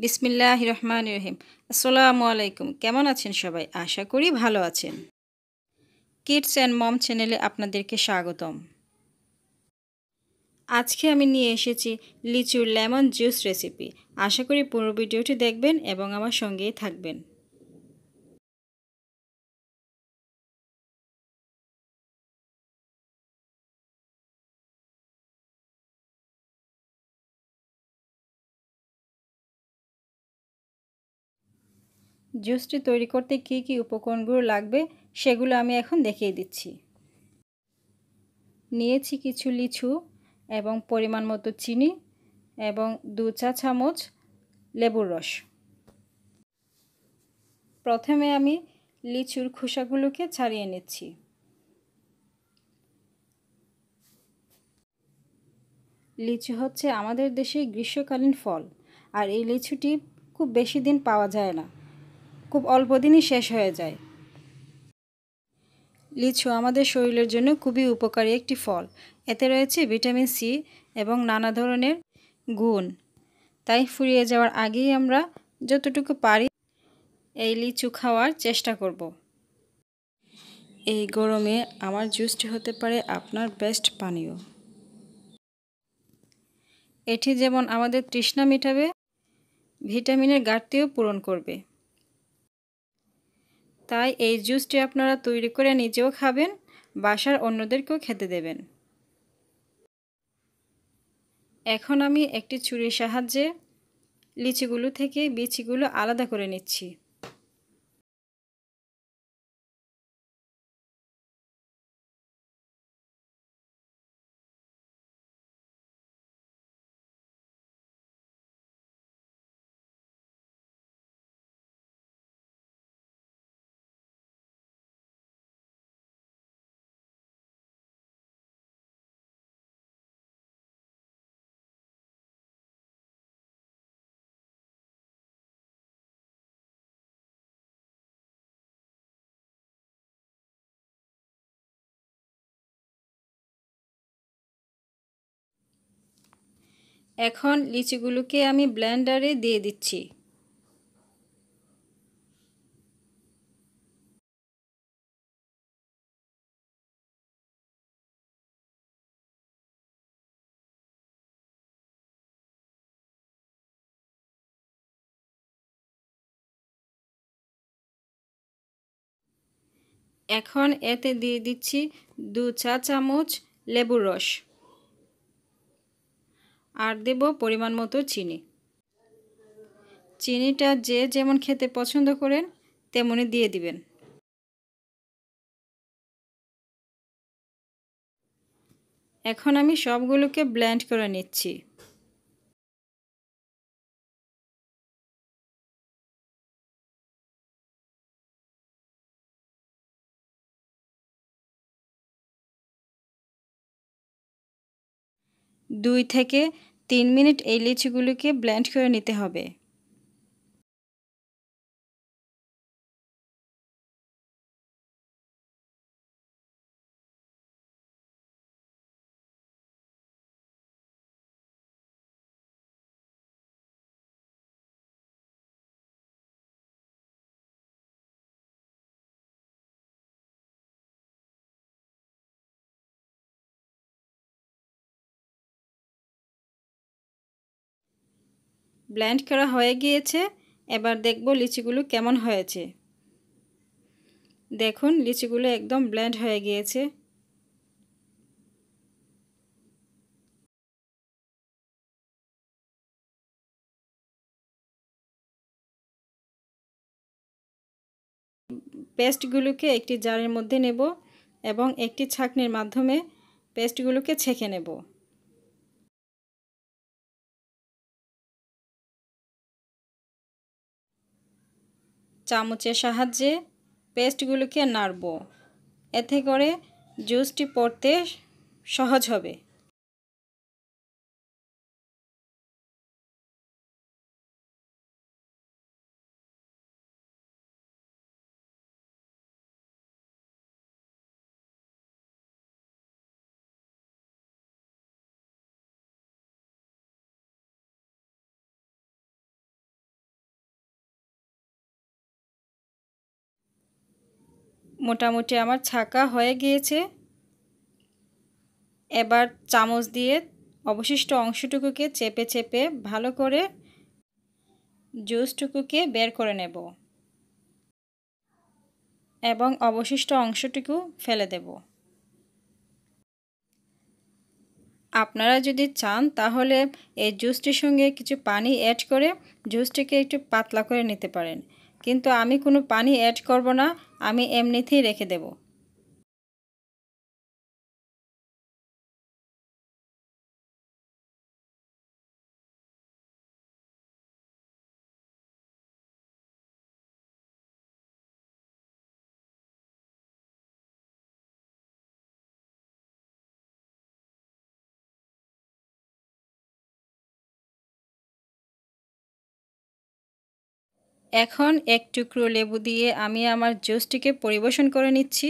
বিসমিল্লাহ রহমান রহিম আসসালামু আলাইকুম কেমন আছেন সবাই আশা করি ভালো আছেন কিডস অ্যান্ড মম চ্যানেলে আপনাদেরকে স্বাগতম আজকে আমি নিয়ে এসেছি লিচুর লেমন জুস রেসিপি আশা করি পুরো ভিডিওটি দেখবেন এবং আমার সঙ্গেই থাকবেন জুসটি তৈরি করতে কি কি উপকরণগুলো লাগবে সেগুলো আমি এখন দেখিয়ে দিচ্ছি নিয়েছি কিছু লিচু এবং পরিমাণ মতো চিনি এবং দু চা চামচ লেবুর রস প্রথমে আমি লিচুর খোসাগুলোকে ছাড়িয়ে নিচ্ছি লিচু হচ্ছে আমাদের দেশে গ্রীষ্মকালীন ফল আর এই লিচুটি খুব বেশি দিন পাওয়া যায় না খুব অল্প দিনই শেষ হয়ে যায় লিচু আমাদের শরীরের জন্য খুবই উপকারী একটি ফল এতে রয়েছে ভিটামিন সি এবং নানা ধরনের গুণ তাই ফুরিয়ে যাওয়ার আগেই আমরা যতটুকু পারি এই লিচু খাওয়ার চেষ্টা করব এই গরমে আমার জুসটি হতে পারে আপনার বেস্ট পানীয় এটি যেমন আমাদের তৃষ্ণা মেটাবে ভিটামিনের ঘাটতিও পূরণ করবে তাই এই জুসটি আপনারা তৈরি করে নিজেও খাবেন বাসার অন্যদেরকেও খেতে দেবেন এখন আমি একটি ছুরির সাহায্যে লিচিগুলো থেকে বিচিগুলো আলাদা করে নিচ্ছি এখন লিচিগুলোকে আমি ব্ল্যান্ডারে দিয়ে দিচ্ছি এখন এতে দিয়ে দিচ্ছি দু চা চামচ লেবুর রস আর দেব পরিমাণ মতো চিনি চিনিটা যে যেমন খেতে পছন্দ করেন তেমনই দিয়ে দিবেন এখন আমি সবগুলোকে ব্ল্যান্ড করে নিচ্ছি দুই থেকে তিন মিনিট এই লিচুগুলিকে ব্লেন্ড করে নিতে হবে ব্ল্যান্ড করা হয়ে গিয়েছে এবার দেখব লিচিগুলো কেমন হয়েছে দেখুন লিচিগুলো একদম ব্ল্যান্ড হয়ে গিয়েছে পেস্টগুলোকে একটি জারের মধ্যে নেব এবং একটি ছাঁকনির মাধ্যমে পেস্টগুলোকে ছেঁকে নেব চামচের সাহায্যে পেস্টগুলোকে নাড়ব এতে করে জুসটি পড়তে সহজ হবে মোটামুটি আমার ছাকা হয়ে গিয়েছে এবার চামচ দিয়ে অবশিষ্ট অংশটুকুকে চেপে চেপে ভালো করে জুসটুকুকে বের করে নেব এবং অবশিষ্ট অংশটুকু ফেলে দেব আপনারা যদি চান তাহলে এই জুসটির সঙ্গে কিছু পানি অ্যাড করে জুসটিকে একটু পাতলা করে নিতে পারেন কিন্তু আমি কোনো পানি অ্যাড করব না আমি এমনিতেই রেখে দেব এখন এক টুকরো লেবু দিয়ে আমি আমার জুসটিকে পরিবেশন করে নিচ্ছি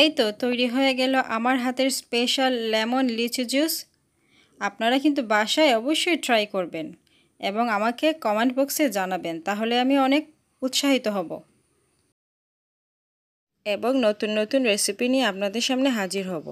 এই তো তৈরি হয়ে গেল আমার হাতের স্পেশাল লেমন লিচু জুস আপনারা কিন্তু বাসায় অবশ্যই ট্রাই করবেন এবং আমাকে কমেন্ট বক্সে জানাবেন তাহলে আমি অনেক উৎসাহিত হব এবং নতুন নতুন রেসিপি নিয়ে আপনাদের সামনে হাজির হব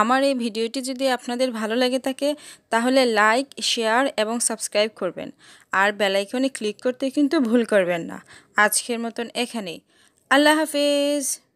আমার এই ভিডিওটি যদি আপনাদের ভালো লাগে থাকে তাহলে লাইক শেয়ার এবং সাবস্ক্রাইব করবেন আর বেলাইকনে ক্লিক করতে কিন্তু ভুল করবেন না আজকের মতন এখানেই আল্লাহ হাফিজ